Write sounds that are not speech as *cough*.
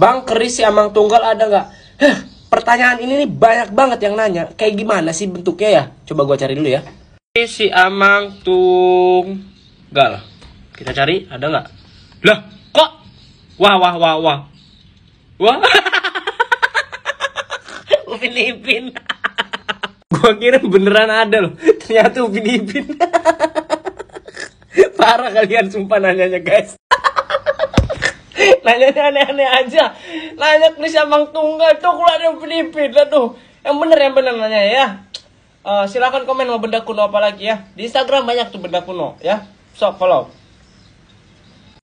Bang keris si Amang Tunggal ada nggak? Heh, pertanyaan ini nih banyak banget yang nanya. Kayak gimana sih bentuknya ya? Coba gue cari dulu ya. si Amang Tunggal. Kita cari, ada nggak? Lah, kok? Wah, wah, wah, wah. Wah. *laughs* Upin Ipin. *laughs* gua kira beneran ada loh. Ternyata Upin Ipin. *laughs* Parah kalian sumpah nanyanya guys. *laughs* nanya aneh-aneh aja nanya Chris Abang Tunggal tuh kalau ada pelipit lah tuh yang bener yang bener nanya ya uh, eh, silahkan komen mau benda kuno apa lagi ya di Instagram banyak tuh benda kuno ya sok follow